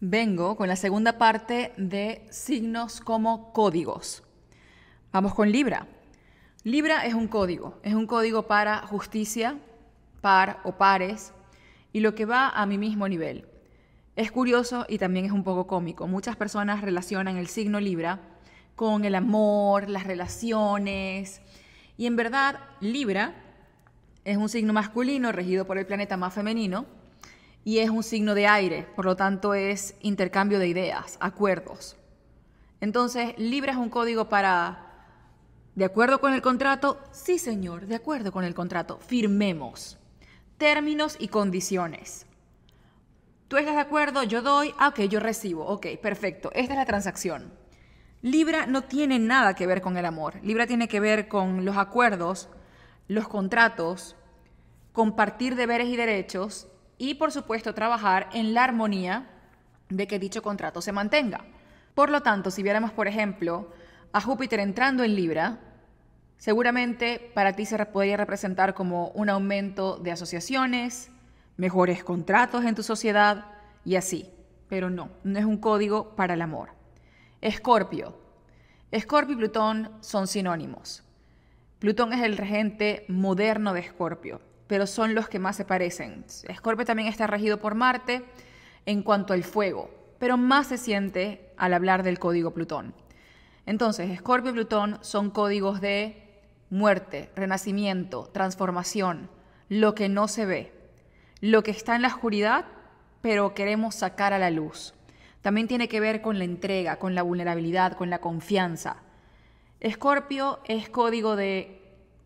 Vengo con la segunda parte de signos como códigos. Vamos con Libra. Libra es un código, es un código para justicia, par o pares, y lo que va a mi mismo nivel. Es curioso y también es un poco cómico. Muchas personas relacionan el signo Libra con el amor, las relaciones, y en verdad Libra es un signo masculino regido por el planeta más femenino, y es un signo de aire, por lo tanto es intercambio de ideas, acuerdos. Entonces, Libra es un código para, de acuerdo con el contrato, sí señor, de acuerdo con el contrato, firmemos términos y condiciones. Tú estás de acuerdo, yo doy, ah, ok, yo recibo, ok, perfecto, esta es la transacción. Libra no tiene nada que ver con el amor, Libra tiene que ver con los acuerdos, los contratos, compartir deberes y derechos y por supuesto trabajar en la armonía de que dicho contrato se mantenga. Por lo tanto, si viéramos, por ejemplo, a Júpiter entrando en Libra, seguramente para ti se podría representar como un aumento de asociaciones, mejores contratos en tu sociedad y así. Pero no, no es un código para el amor. Escorpio. Escorpio y Plutón son sinónimos. Plutón es el regente moderno de Escorpio pero son los que más se parecen. Escorpio también está regido por Marte en cuanto al fuego, pero más se siente al hablar del código Plutón. Entonces, Escorpio y Plutón son códigos de muerte, renacimiento, transformación, lo que no se ve, lo que está en la oscuridad, pero queremos sacar a la luz. También tiene que ver con la entrega, con la vulnerabilidad, con la confianza. Escorpio es código de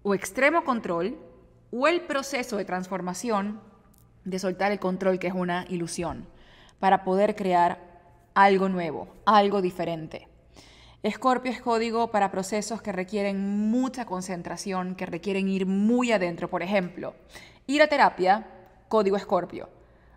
o extremo control, o el proceso de transformación de soltar el control, que es una ilusión, para poder crear algo nuevo, algo diferente. Escorpio es código para procesos que requieren mucha concentración, que requieren ir muy adentro. Por ejemplo, ir a terapia, código Escorpio.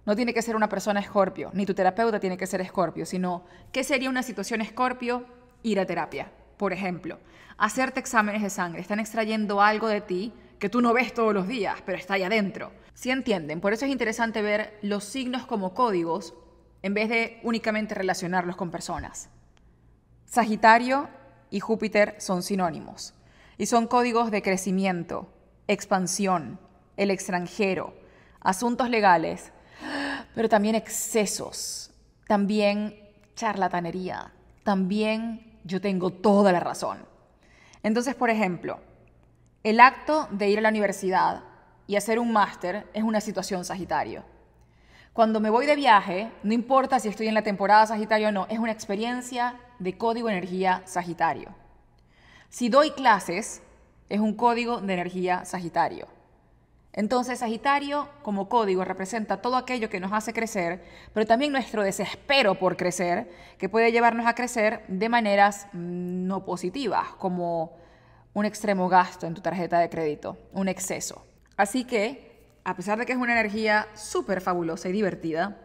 No tiene que ser una persona Escorpio, ni tu terapeuta tiene que ser Escorpio, sino ¿qué sería una situación Escorpio? Ir a terapia, por ejemplo. Hacerte exámenes de sangre, están extrayendo algo de ti que tú no ves todos los días, pero está ahí adentro. Si entienden? Por eso es interesante ver los signos como códigos en vez de únicamente relacionarlos con personas. Sagitario y Júpiter son sinónimos y son códigos de crecimiento, expansión, el extranjero, asuntos legales, pero también excesos, también charlatanería, también yo tengo toda la razón. Entonces, por ejemplo, el acto de ir a la universidad y hacer un máster es una situación Sagitario. Cuando me voy de viaje, no importa si estoy en la temporada Sagitario o no, es una experiencia de código energía Sagitario. Si doy clases, es un código de energía Sagitario. Entonces, Sagitario como código representa todo aquello que nos hace crecer, pero también nuestro desespero por crecer, que puede llevarnos a crecer de maneras mm, no positivas, como un extremo gasto en tu tarjeta de crédito, un exceso. Así que, a pesar de que es una energía súper fabulosa y divertida,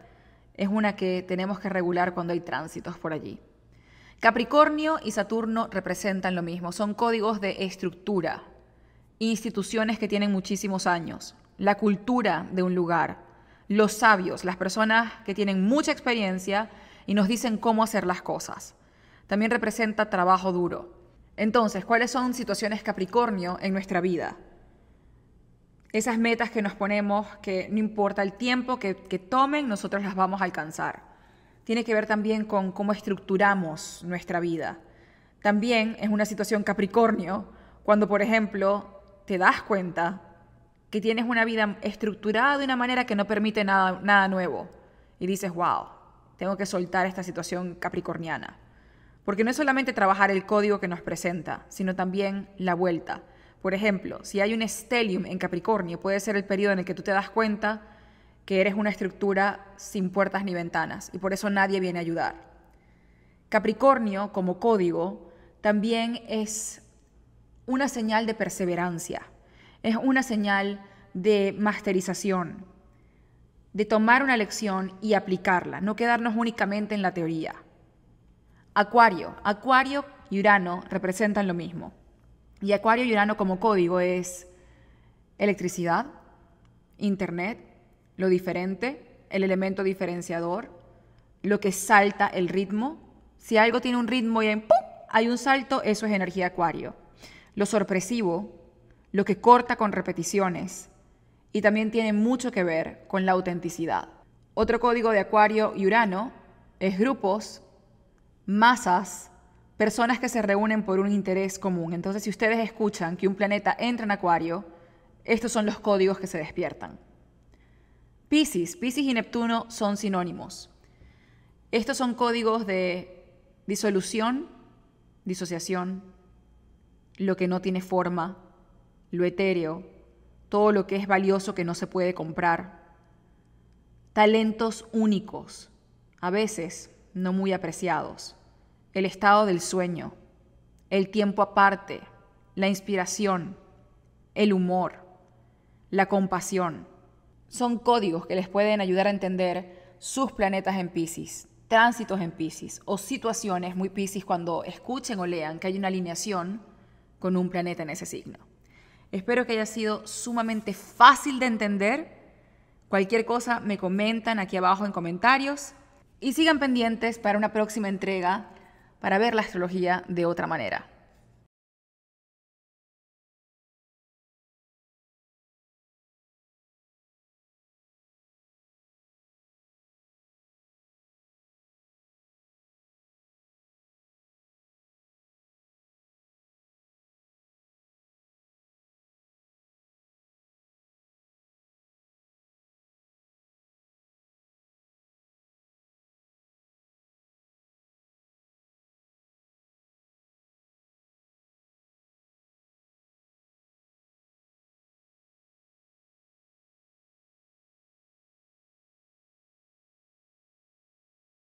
es una que tenemos que regular cuando hay tránsitos por allí. Capricornio y Saturno representan lo mismo, son códigos de estructura, instituciones que tienen muchísimos años, la cultura de un lugar, los sabios, las personas que tienen mucha experiencia y nos dicen cómo hacer las cosas. También representa trabajo duro, entonces, ¿cuáles son situaciones Capricornio en nuestra vida? Esas metas que nos ponemos, que no importa el tiempo que, tomen, nosotros las vamos a alcanzar. Tiene que ver también con cómo estructuramos nuestra vida. También es una situación Capricornio cuando, por ejemplo, te das cuenta que tienes una vida estructurada de una manera que no permite nada, nada nuevo y dices, wow, tengo que soltar esta situación capricorniana. Porque no es solamente trabajar el código que nos presenta, sino también la vuelta. Por ejemplo, si hay un stellium en Capricornio, puede ser el periodo en el que tú te das cuenta que eres una estructura sin puertas ni ventanas y por eso nadie viene a ayudar. Capricornio, como código, también es una señal de perseverancia, es una señal de masterización, de tomar una lección y aplicarla, no quedarnos únicamente en la teoría. Acuario. Acuario y Urano representan lo mismo. Y Acuario y Urano como código es electricidad, internet, lo diferente, el elemento diferenciador, lo que salta el ritmo. Si algo tiene un ritmo y hay un salto, eso es energía acuario. Lo sorpresivo, lo que corta con repeticiones y también tiene mucho que ver con la autenticidad. Otro código de acuario y urano es grupos, masas, personas que se reúnen por un interés común. Entonces, si ustedes escuchan que un planeta entra en Acuario, estos son los códigos que se despiertan. Pisces. Piscis y Neptuno son sinónimos. Estos son códigos de disolución, disociación, lo que no tiene forma, lo etéreo, todo lo que es valioso que no se puede comprar, talentos únicos. A veces no muy apreciados, el estado del sueño, el tiempo aparte, la inspiración, el humor, la compasión. Son códigos que les pueden ayudar a entender sus planetas en Pisces, tránsitos en Pisces o situaciones muy Pisces cuando escuchen o lean que hay una alineación con un planeta en ese signo. Espero que haya sido sumamente fácil de entender. Cualquier cosa me comentan aquí abajo en comentarios. Y sigan pendientes para una próxima entrega para ver la astrología de otra manera.